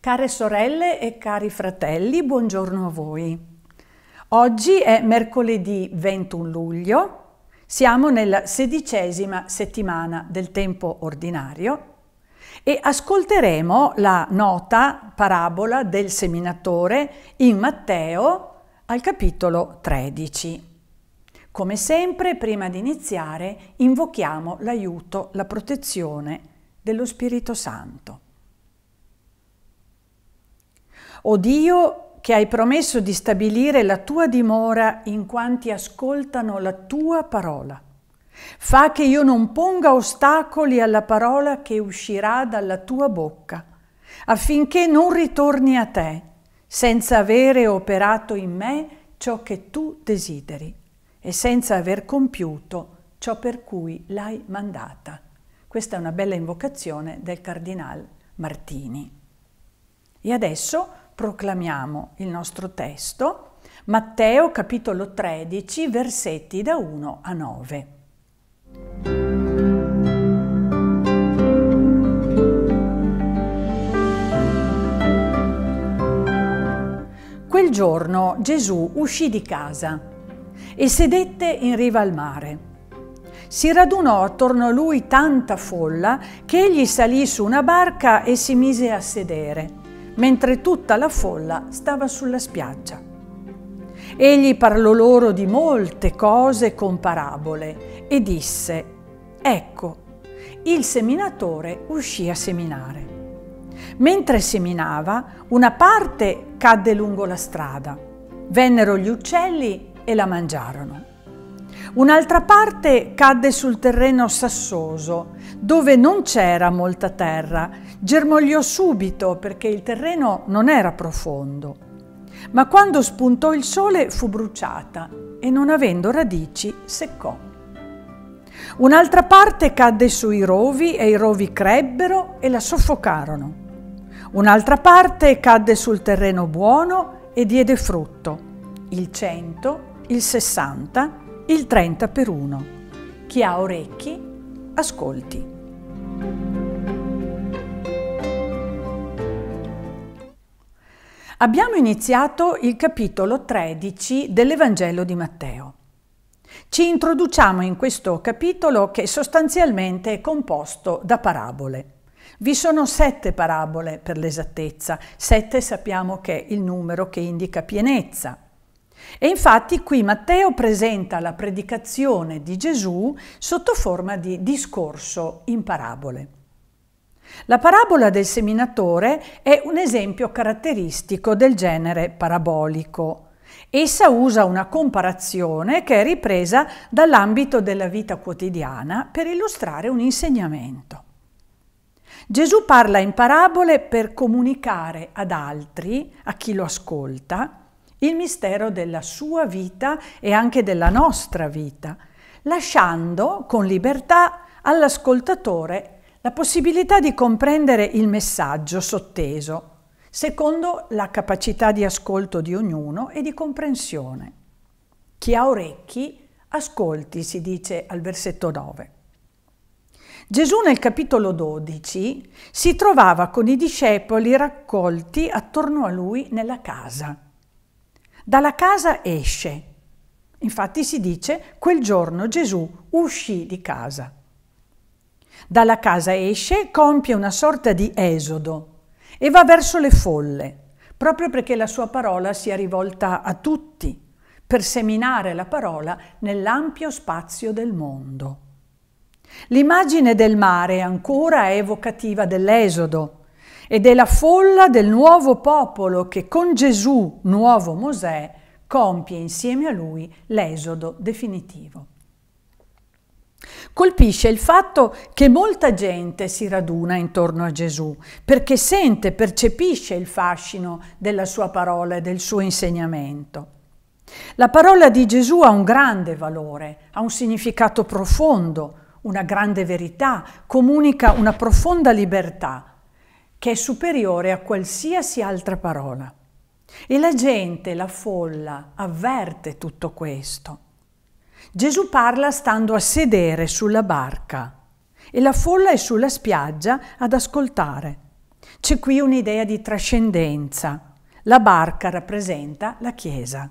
Care sorelle e cari fratelli, buongiorno a voi. Oggi è mercoledì 21 luglio, siamo nella sedicesima settimana del tempo ordinario e ascolteremo la nota parabola del seminatore in Matteo al capitolo 13. Come sempre, prima di iniziare, invochiamo l'aiuto, la protezione dello Spirito Santo. O Dio che hai promesso di stabilire la tua dimora in quanti ascoltano la tua parola. Fa che io non ponga ostacoli alla parola che uscirà dalla tua bocca, affinché non ritorni a te, senza avere operato in me ciò che tu desideri e senza aver compiuto ciò per cui l'hai mandata. Questa è una bella invocazione del cardinal Martini. E adesso Proclamiamo il nostro testo, Matteo capitolo 13, versetti da 1 a 9. Quel giorno Gesù uscì di casa e sedette in riva al mare si radunò attorno a lui tanta folla che egli salì su una barca e si mise a sedere mentre tutta la folla stava sulla spiaggia. Egli parlò loro di molte cose con parabole e disse, ecco, il seminatore uscì a seminare. Mentre seminava, una parte cadde lungo la strada. Vennero gli uccelli e la mangiarono. Un'altra parte cadde sul terreno sassoso dove non c'era molta terra, germogliò subito perché il terreno non era profondo. Ma quando spuntò il sole fu bruciata e non avendo radici seccò. Un'altra parte cadde sui rovi e i rovi crebbero e la soffocarono. Un'altra parte cadde sul terreno buono e diede frutto, il 100, il 60, il 30 per uno. Chi ha orecchi ascolti. Abbiamo iniziato il capitolo 13 dell'Evangelo di Matteo. Ci introduciamo in questo capitolo che sostanzialmente è composto da parabole. Vi sono sette parabole per l'esattezza, sette sappiamo che è il numero che indica pienezza. E infatti qui Matteo presenta la predicazione di Gesù sotto forma di discorso in parabole. La parabola del seminatore è un esempio caratteristico del genere parabolico. Essa usa una comparazione che è ripresa dall'ambito della vita quotidiana per illustrare un insegnamento. Gesù parla in parabole per comunicare ad altri, a chi lo ascolta, il mistero della sua vita e anche della nostra vita, lasciando con libertà all'ascoltatore la possibilità di comprendere il messaggio sotteso, secondo la capacità di ascolto di ognuno e di comprensione. Chi ha orecchi, ascolti, si dice al versetto 9. Gesù nel capitolo 12 si trovava con i discepoli raccolti attorno a lui nella casa. Dalla casa esce. Infatti si dice quel giorno Gesù uscì di casa. Dalla casa esce, compie una sorta di esodo e va verso le folle, proprio perché la sua parola sia rivolta a tutti, per seminare la parola nell'ampio spazio del mondo. L'immagine del mare ancora è evocativa dell'esodo ed è la folla del nuovo popolo che con Gesù, nuovo Mosè, compie insieme a lui l'esodo definitivo. Colpisce il fatto che molta gente si raduna intorno a Gesù perché sente, percepisce il fascino della sua parola e del suo insegnamento. La parola di Gesù ha un grande valore, ha un significato profondo, una grande verità, comunica una profonda libertà, che è superiore a qualsiasi altra parola. E la gente, la folla, avverte tutto questo. Gesù parla stando a sedere sulla barca e la folla è sulla spiaggia ad ascoltare. C'è qui un'idea di trascendenza. La barca rappresenta la Chiesa.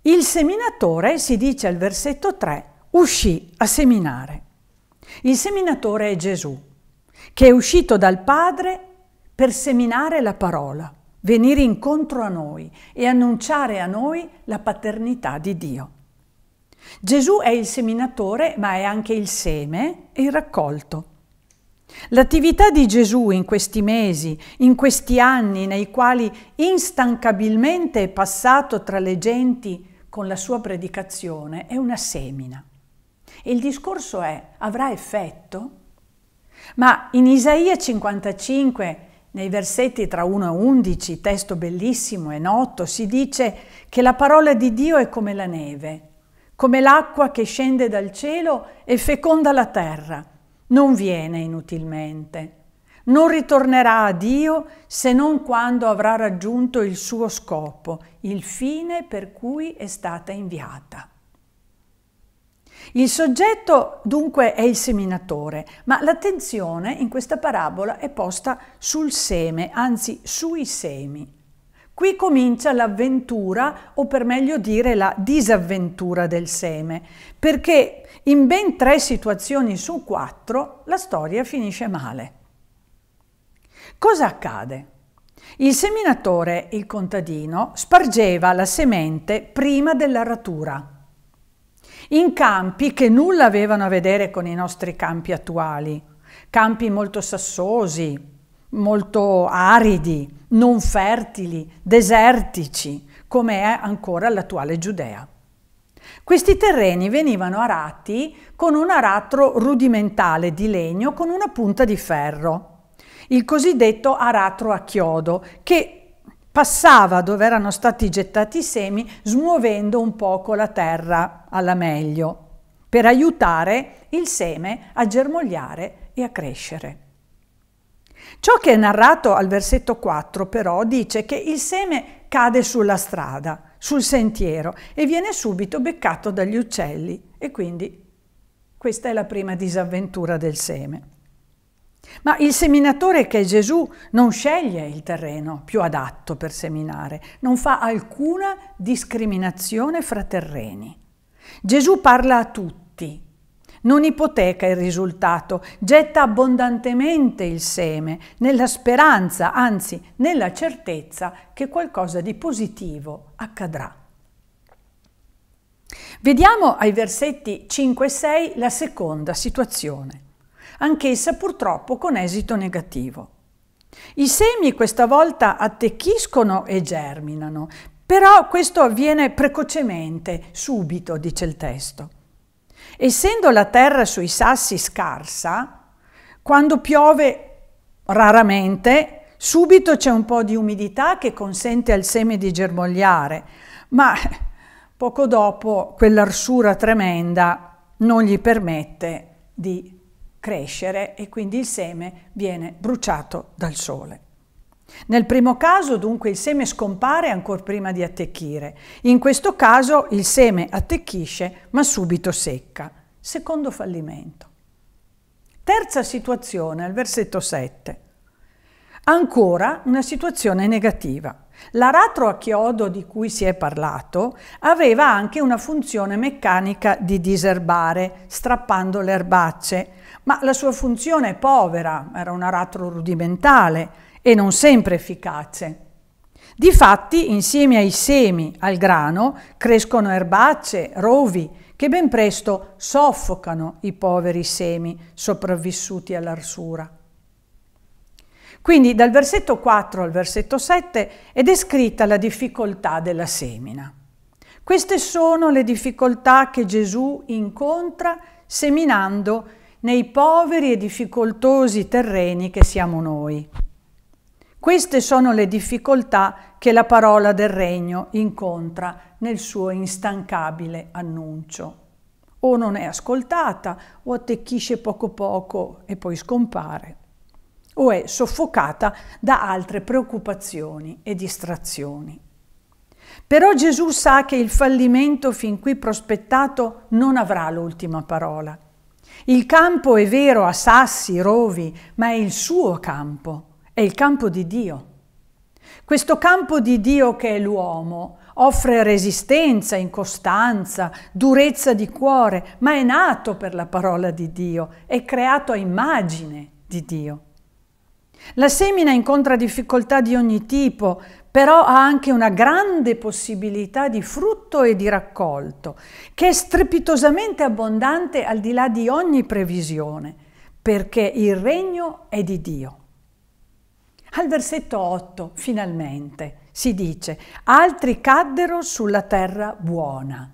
Il seminatore, si dice al versetto 3, uscì a seminare. Il seminatore è Gesù che è uscito dal Padre per seminare la parola, venire incontro a noi e annunciare a noi la paternità di Dio. Gesù è il seminatore, ma è anche il seme e il raccolto. L'attività di Gesù in questi mesi, in questi anni nei quali instancabilmente è passato tra le genti con la sua predicazione, è una semina. E il discorso è, avrà effetto? Ma in Isaia 55, nei versetti tra 1 e 11, testo bellissimo e noto, si dice che la parola di Dio è come la neve, come l'acqua che scende dal cielo e feconda la terra. Non viene inutilmente. Non ritornerà a Dio se non quando avrà raggiunto il suo scopo, il fine per cui è stata inviata. Il soggetto dunque è il seminatore, ma l'attenzione in questa parabola è posta sul seme, anzi sui semi. Qui comincia l'avventura, o per meglio dire la disavventura del seme, perché in ben tre situazioni su quattro la storia finisce male. Cosa accade? Il seminatore, il contadino, spargeva la semente prima della ratura in campi che nulla avevano a vedere con i nostri campi attuali, campi molto sassosi, molto aridi, non fertili, desertici, come è ancora l'attuale Giudea. Questi terreni venivano arati con un aratro rudimentale di legno con una punta di ferro, il cosiddetto aratro a chiodo, che passava dove erano stati gettati i semi smuovendo un poco la terra alla meglio per aiutare il seme a germogliare e a crescere. Ciò che è narrato al versetto 4 però dice che il seme cade sulla strada, sul sentiero e viene subito beccato dagli uccelli e quindi questa è la prima disavventura del seme. Ma il seminatore che è Gesù non sceglie il terreno più adatto per seminare, non fa alcuna discriminazione fra terreni. Gesù parla a tutti, non ipoteca il risultato, getta abbondantemente il seme, nella speranza, anzi nella certezza che qualcosa di positivo accadrà. Vediamo ai versetti 5 e 6 la seconda situazione anch'essa purtroppo con esito negativo. I semi questa volta attecchiscono e germinano, però questo avviene precocemente, subito, dice il testo. Essendo la terra sui sassi scarsa, quando piove raramente, subito c'è un po' di umidità che consente al seme di germogliare, ma poco dopo quell'arsura tremenda non gli permette di germogliare crescere e quindi il seme viene bruciato dal sole. Nel primo caso dunque il seme scompare ancora prima di attecchire, in questo caso il seme attecchisce ma subito secca. Secondo fallimento. Terza situazione, al versetto 7. Ancora una situazione negativa. L'aratro a chiodo di cui si è parlato aveva anche una funzione meccanica di diserbare, strappando le erbacce, ma la sua funzione è povera, era un aratro rudimentale e non sempre efficace. Difatti, insieme ai semi, al grano, crescono erbacce, rovi, che ben presto soffocano i poveri semi sopravvissuti all'arsura. Quindi dal versetto 4 al versetto 7 è descritta la difficoltà della semina. Queste sono le difficoltà che Gesù incontra seminando nei poveri e difficoltosi terreni che siamo noi. Queste sono le difficoltà che la parola del regno incontra nel suo instancabile annuncio. O non è ascoltata, o attecchisce poco poco e poi scompare, o è soffocata da altre preoccupazioni e distrazioni. Però Gesù sa che il fallimento fin qui prospettato non avrà l'ultima parola il campo è vero a sassi, rovi, ma è il suo campo, è il campo di Dio. Questo campo di Dio che è l'uomo offre resistenza, incostanza, durezza di cuore, ma è nato per la parola di Dio, è creato a immagine di Dio. La semina incontra difficoltà di ogni tipo, però ha anche una grande possibilità di frutto e di raccolto, che è strepitosamente abbondante al di là di ogni previsione, perché il regno è di Dio. Al versetto 8, finalmente, si dice, altri caddero sulla terra buona.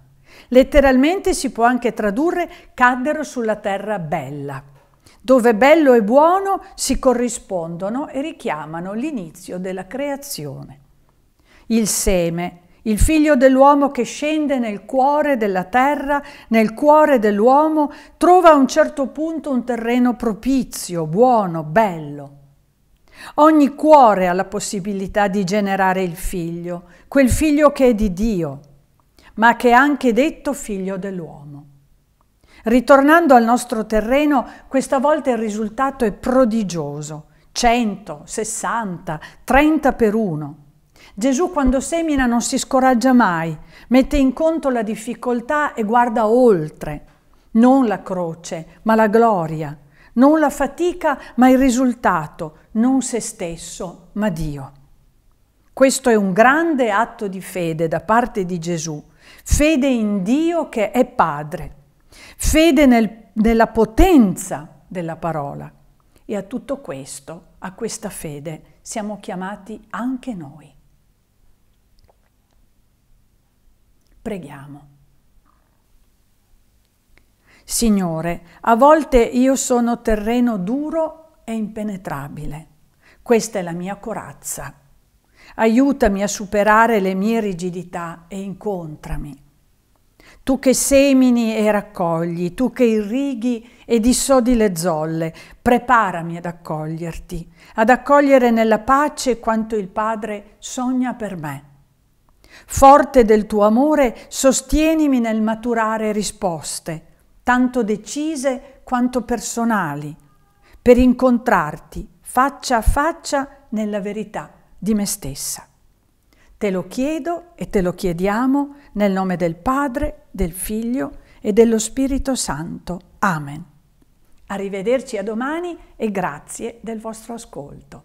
Letteralmente si può anche tradurre caddero sulla terra bella, dove bello e buono si corrispondono e richiamano l'inizio della creazione. Il seme, il figlio dell'uomo che scende nel cuore della terra, nel cuore dell'uomo, trova a un certo punto un terreno propizio, buono, bello. Ogni cuore ha la possibilità di generare il figlio, quel figlio che è di Dio, ma che è anche detto figlio dell'uomo. Ritornando al nostro terreno, questa volta il risultato è prodigioso. 100, 60, 30 per uno. Gesù quando semina non si scoraggia mai, mette in conto la difficoltà e guarda oltre, non la croce, ma la gloria, non la fatica, ma il risultato, non se stesso, ma Dio. Questo è un grande atto di fede da parte di Gesù, fede in Dio che è Padre fede nel, nella potenza della parola. E a tutto questo, a questa fede, siamo chiamati anche noi. Preghiamo. Signore, a volte io sono terreno duro e impenetrabile. Questa è la mia corazza. Aiutami a superare le mie rigidità e incontrami tu che semini e raccogli, tu che irrighi e dissodi le zolle, preparami ad accoglierti, ad accogliere nella pace quanto il Padre sogna per me. Forte del tuo amore, sostienimi nel maturare risposte, tanto decise quanto personali, per incontrarti faccia a faccia nella verità di me stessa. Te lo chiedo e te lo chiediamo nel nome del Padre, del Figlio e dello Spirito Santo. Amen. Arrivederci a domani e grazie del vostro ascolto.